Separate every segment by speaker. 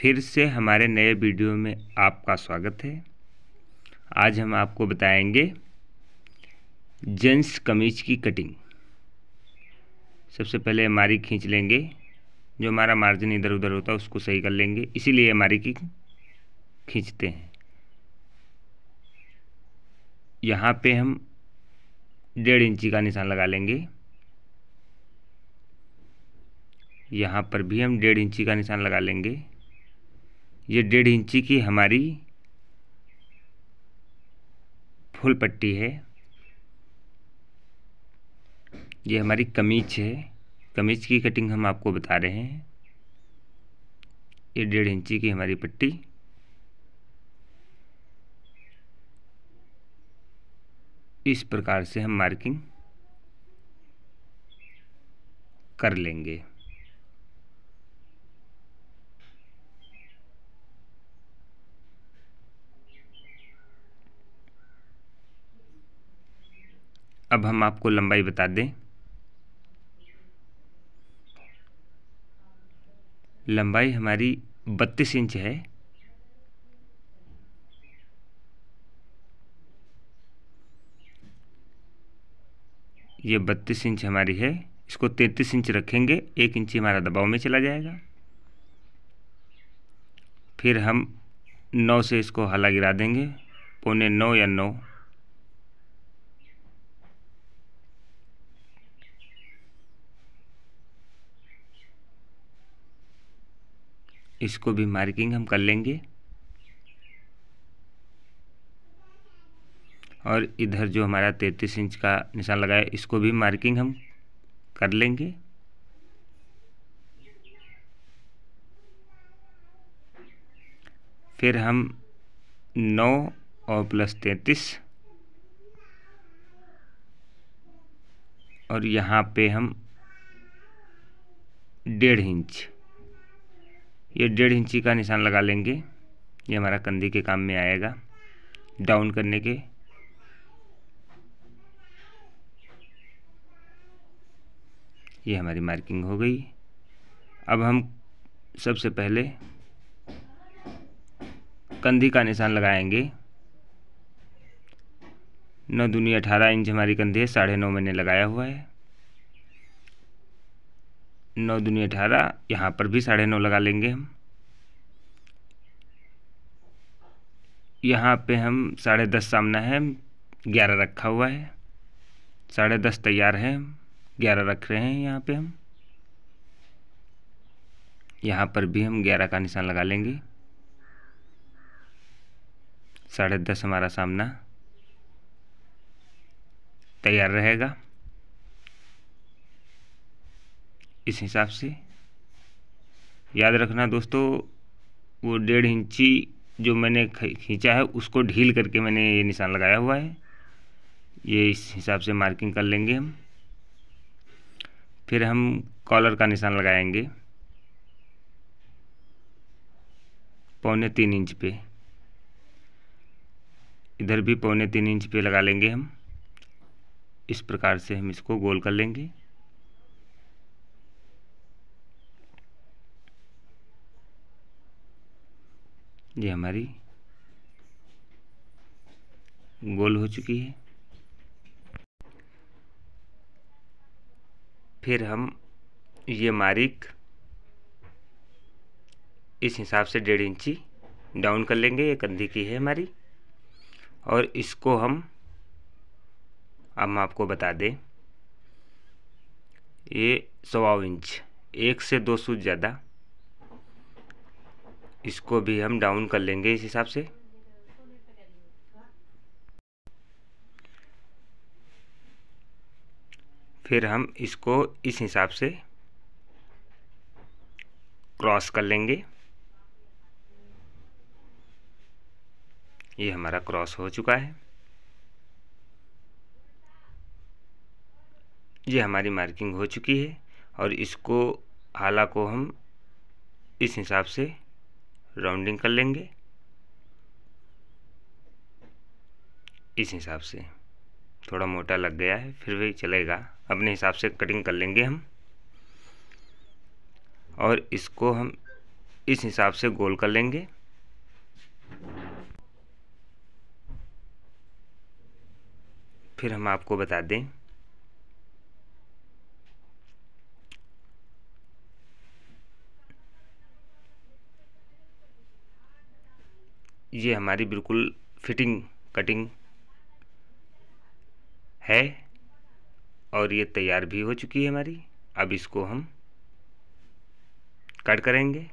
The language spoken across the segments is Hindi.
Speaker 1: फिर से हमारे नए वीडियो में आपका स्वागत है आज हम आपको बताएंगे जेंट्स कमीज की कटिंग सबसे पहले हमारी खींच लेंगे जो हमारा मार्जिन इधर उधर होता है उसको सही कर लेंगे इसीलिए हमारी की खींचते हैं यहाँ पे हम डेढ़ इंची का निशान लगा लेंगे यहाँ पर भी हम डेढ़ इंची का निशान लगा लेंगे ये डेढ़ इंची की हमारी फुल पट्टी है ये हमारी कमीज है कमीज की कटिंग हम आपको बता रहे हैं ये डेढ़ इंची की हमारी पट्टी इस प्रकार से हम मार्किंग कर लेंगे अब हम आपको लंबाई बता दें लंबाई हमारी बत्तीस इंच है ये बत्तीस इंच हमारी है इसको तैंतीस इंच रखेंगे एक इंच हमारा दबाव में चला जाएगा फिर हम नौ से इसको हला गिरा देंगे पौने नौ या नौ इसको भी मार्किंग हम कर लेंगे और इधर जो हमारा तैतीस इंच का निशान लगाया इसको भी मार्किंग हम कर लेंगे फिर हम नौ और प्लस तैतीस और यहाँ पे हम डेढ़ इंच ये डेढ़ इंची का निशान लगा लेंगे ये हमारा कंधे के काम में आएगा डाउन करने के ये हमारी मार्किंग हो गई अब हम सबसे पहले कंधे का निशान लगाएंगे नौ दूनी अठारह इंच हमारी कंधे साढ़े नौ मैंने लगाया हुआ है नौ दूनी अठारह यहाँ पर भी साढ़े नौ लगा लेंगे हम यहाँ पे हम साढ़े दस सामना है ग्यारह रखा हुआ है साढ़े दस तैयार है ग्यारह रख रहे हैं यहाँ पे हम यहाँ पर भी हम ग्यारह का निशान लगा लेंगे साढ़े दस हमारा सामना तैयार रहेगा इस हिसाब से याद रखना दोस्तों वो डेढ़ इंची जो मैंने खींचा है उसको ढील करके मैंने ये निशान लगाया हुआ है ये इस हिसाब से मार्किंग कर लेंगे हम फिर हम कॉलर का निशान लगाएंगे पौने तीन इंच पे इधर भी पौने तीन इंच पे लगा लेंगे हम इस प्रकार से हम इसको गोल कर लेंगे ये हमारी गोल हो चुकी है फिर हम ये मारिक इस हिसाब से डेढ़ इंची डाउन कर लेंगे ये कंधे की है हमारी और इसको हम हम आपको बता दें ये सवा इंच एक से दो सूच ज़्यादा इसको भी हम डाउन कर लेंगे इस हिसाब से फिर हम इसको इस हिसाब से क्रॉस कर लेंगे ये हमारा क्रॉस हो चुका है ये हमारी मार्किंग हो चुकी है और इसको हाला को हम इस हिसाब से राउंडिंग कर लेंगे इस हिसाब से थोड़ा मोटा लग गया है फिर भी चलेगा अपने हिसाब से कटिंग कर लेंगे हम और इसको हम इस हिसाब से गोल कर लेंगे फिर हम आपको बता दें ये हमारी बिल्कुल फिटिंग कटिंग है और ये तैयार भी हो चुकी है हमारी अब इसको हम कट करेंगे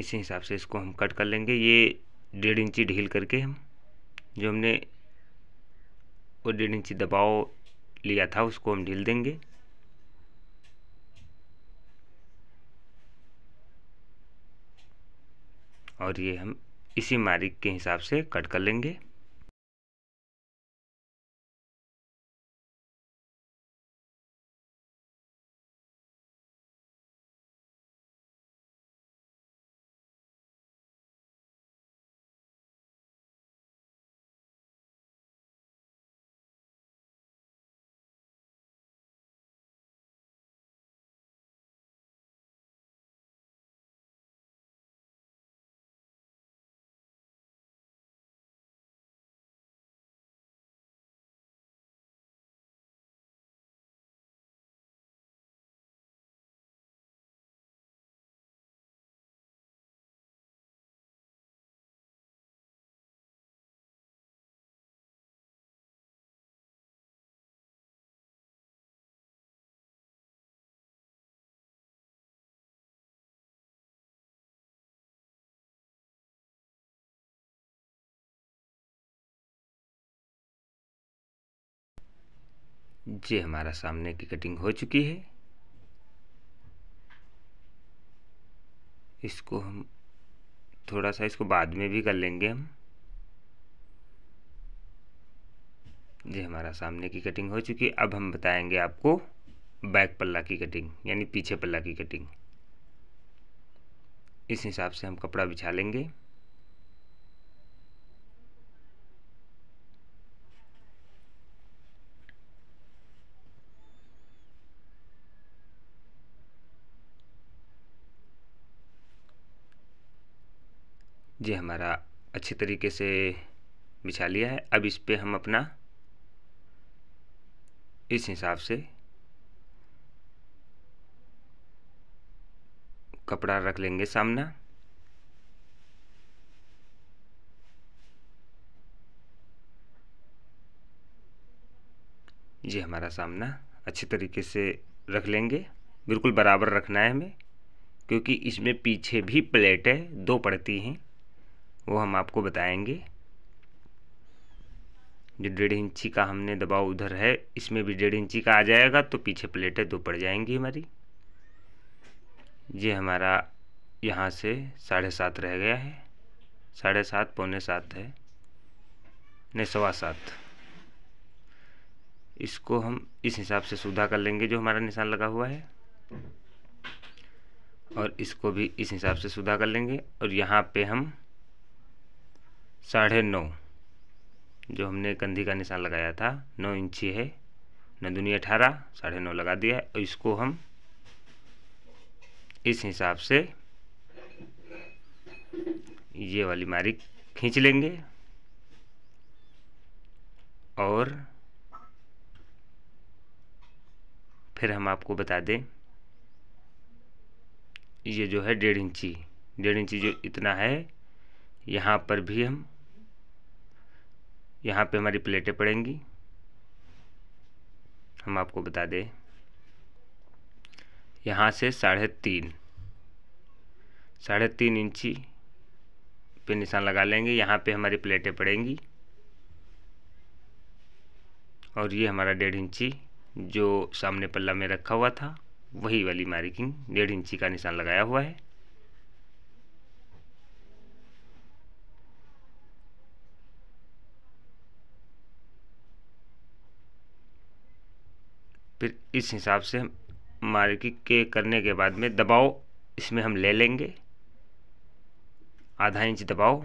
Speaker 1: इसी हिसाब से इसको हम कट कर लेंगे ये डेढ़ इंची ढील करके हम जो हमने वो डेढ़ इंची दबाव लिया था उसको हम ढील देंगे और ये हम इसी मारिक के हिसाब से कट कर लेंगे ये हमारा सामने की कटिंग हो चुकी है इसको हम थोड़ा सा इसको बाद में भी कर लेंगे हम ये हमारा सामने की कटिंग हो चुकी है अब हम बताएंगे आपको बैक पल्ला की कटिंग यानी पीछे पल्ला की कटिंग इस हिसाब से हम कपड़ा बिछा लेंगे ये हमारा अच्छे तरीके से बिछा लिया है अब इस पर हम अपना इस हिसाब से कपड़ा रख लेंगे सामना ये हमारा सामना अच्छे तरीके से रख लेंगे बिल्कुल बराबर रखना है हमें क्योंकि इसमें पीछे भी प्लेटें दो पड़ती हैं वो हम आपको बताएंगे जो डेढ़ इंची का हमने दबाव उधर है इसमें भी डेढ़ इंची का आ जाएगा तो पीछे प्लेटें दो पड़ जाएंगी हमारी ये हमारा यहाँ से साढ़े सात रह गया है साढ़े सात पौने सात है नहीं सवा सात इसको हम इस हिसाब से सुधा कर लेंगे जो हमारा निशान लगा हुआ है और इसको भी इस हिसाब से सुधा कर लेंगे और यहाँ पे हम साढ़े नौ जो हमने कंधी का निशान लगाया था नौ इंची है नौ अठारह साढ़े नौ लगा दिया है और इसको हम इस हिसाब से ये वाली मारी खींच लेंगे और फिर हम आपको बता दें ये जो है डेढ़ इंची डेढ़ इंची जो इतना है यहाँ पर भी हम यहाँ पे हमारी प्लेटें पड़ेंगी हम आपको बता दें यहाँ से साढ़े तीन साढ़े तीन इंची पे निशान लगा लेंगे यहाँ पे हमारी प्लेटें पड़ेंगी और ये हमारा डेढ़ इंची जो सामने पल्ला में रखा हुआ था वही वाली मार्किंग डेढ़ इंची का निशान लगाया हुआ है फिर इस हिसाब से हम के करने के बाद में दबाव इसमें हम ले लेंगे आधा इंच दबाव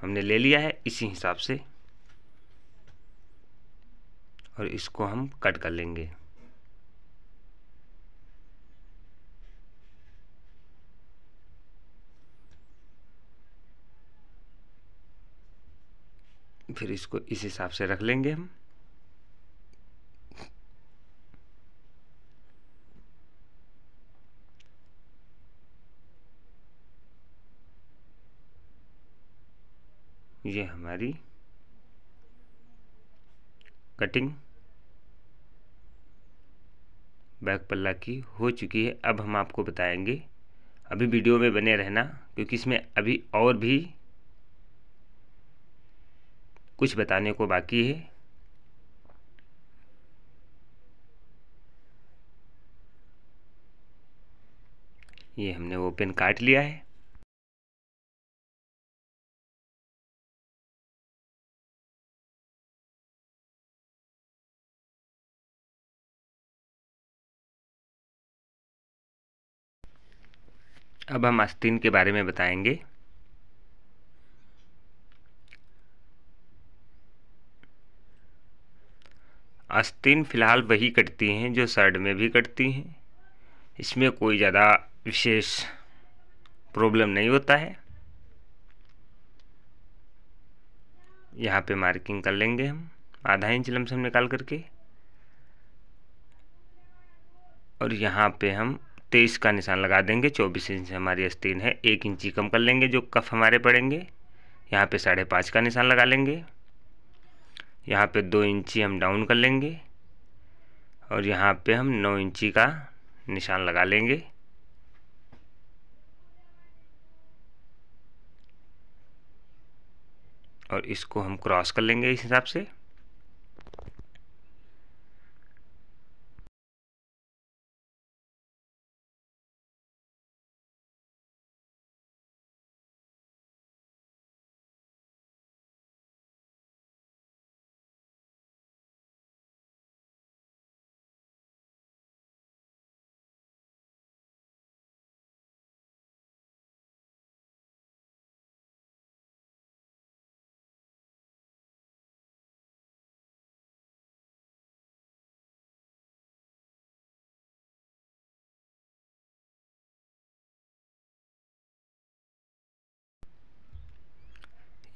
Speaker 1: हमने ले लिया है इसी हिसाब से और इसको हम कट कर लेंगे फिर इसको इस हिसाब से रख लेंगे हम ये हमारी कटिंग बैक पल्ला की हो चुकी है अब हम आपको बताएंगे अभी वीडियो में बने रहना क्योंकि इसमें अभी और भी कुछ बताने को बाकी है ये हमने ओपन काट लिया है अब हम आस्तीन के बारे में बताएंगे आस्तीन फ़िलहाल वही कटती हैं जो सर्ड में भी कटती हैं इसमें कोई ज़्यादा विशेष प्रॉब्लम नहीं होता है यहाँ पे मार्किंग कर लेंगे हम आधा इंच लमसम निकाल करके और यहाँ पे हम तेईस का निशान लगा देंगे चौबीस इंच हमारी आस्तीन है एक इंची कम कर लेंगे जो कफ हमारे पड़ेंगे यहाँ पे साढ़े पाँच का निशान लगा लेंगे यहाँ पे दो इंची हम डाउन कर लेंगे और यहाँ पे हम नौ इंची का निशान लगा लेंगे और इसको हम क्रॉस कर लेंगे इस हिसाब से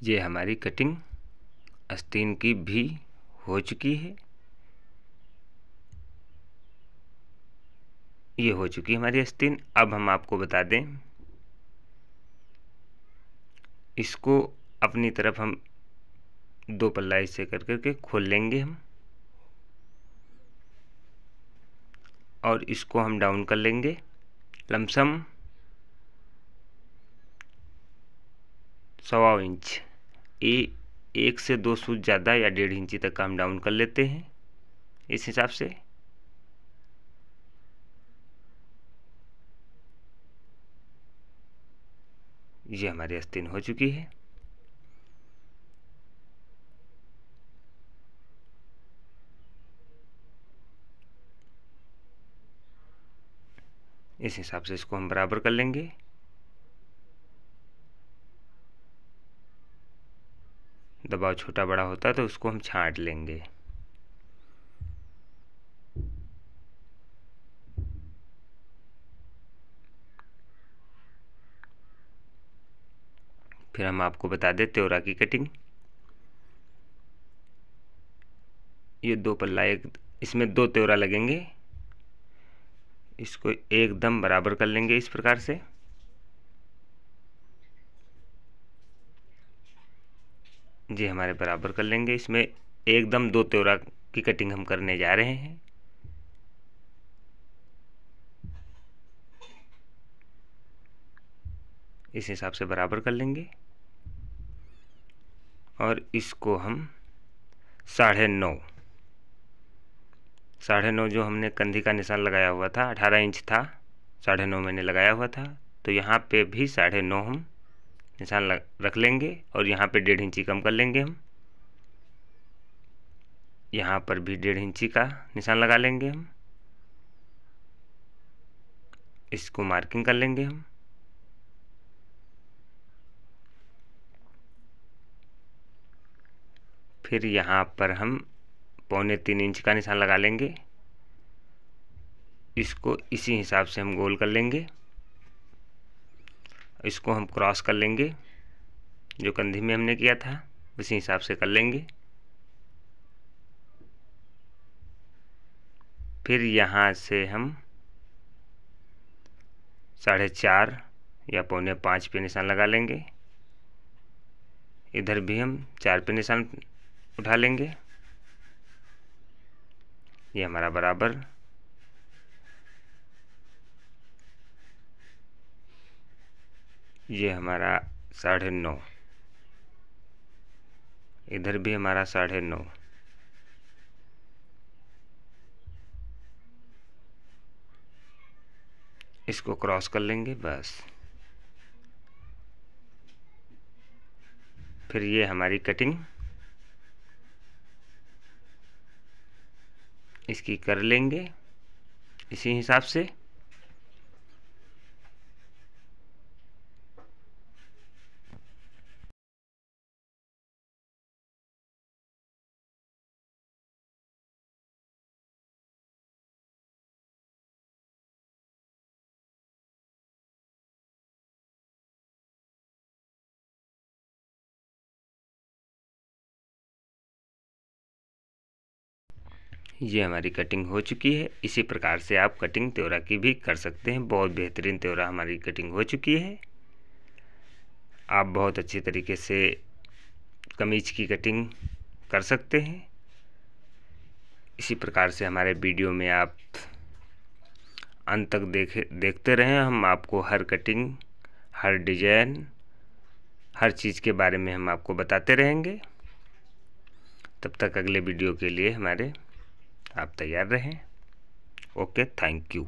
Speaker 1: ये हमारी कटिंग अस्तीन की भी हो चुकी है ये हो चुकी है हमारी अस्तीन अब हम आपको बता दें इसको अपनी तरफ हम दो पल्ला इसे कर करके खोल लेंगे हम और इसको हम डाउन कर लेंगे लमसम सवा इंच ए एक से दो सूच ज़्यादा या डेढ़ इंची तक काम हम डाउन कर लेते हैं इस हिसाब से ये हमारी अस्तिन हो चुकी है इस हिसाब से इसको हम बराबर कर लेंगे दबाव छोटा बड़ा होता है तो उसको हम छाँट लेंगे फिर हम आपको बता दें त्योरा की कटिंग ये दो पल्ला एक इसमें दो त्योरा लगेंगे इसको एकदम बराबर कर लेंगे इस प्रकार से जी हमारे बराबर कर लेंगे इसमें एकदम दो त्योरा की कटिंग हम करने जा रहे हैं इस हिसाब से बराबर कर लेंगे और इसको हम साढ़े नौ साढ़े नौ जो हमने कंधी का निशान लगाया हुआ था अठारह इंच था साढ़े नौ मैंने लगाया हुआ था तो यहाँ पे भी साढ़े नौ हम निशान रख लेंगे और यहाँ पे डेढ़ इंची कम कर लेंगे हम यहाँ पर भी डेढ़ इंची का निशान लगा लेंगे हम इसको मार्किंग कर लेंगे हम फिर यहाँ पर हम पौने तीन इंच का निशान लगा लेंगे इसको इसी हिसाब से हम गोल कर लेंगे इसको हम क्रॉस कर लेंगे जो कंधे में हमने किया था उसी हिसाब से कर लेंगे फिर यहाँ से हम साढ़े चार या पौने पाँच पे निशान लगा लेंगे इधर भी हम चार पे निशान उठा लेंगे ये हमारा बराबर ये हमारा साढ़े नौ इधर भी हमारा साढ़े नौ इसको क्रॉस कर लेंगे बस फिर ये हमारी कटिंग इसकी कर लेंगे इसी हिसाब से ये हमारी कटिंग हो चुकी है इसी प्रकार से आप कटिंग त्योरा की भी कर सकते हैं बहुत बेहतरीन त्योरा हमारी कटिंग हो चुकी है आप बहुत अच्छे तरीके से कमीज की कटिंग कर सकते हैं इसी प्रकार से हमारे वीडियो में आप अंत तक देखे देखते रहें हम आपको हर कटिंग हर डिजाइन हर चीज़ के बारे में हम आपको बताते रहेंगे तब तक अगले वीडियो के लिए हमारे आप तैयार रहें ओके थैंक यू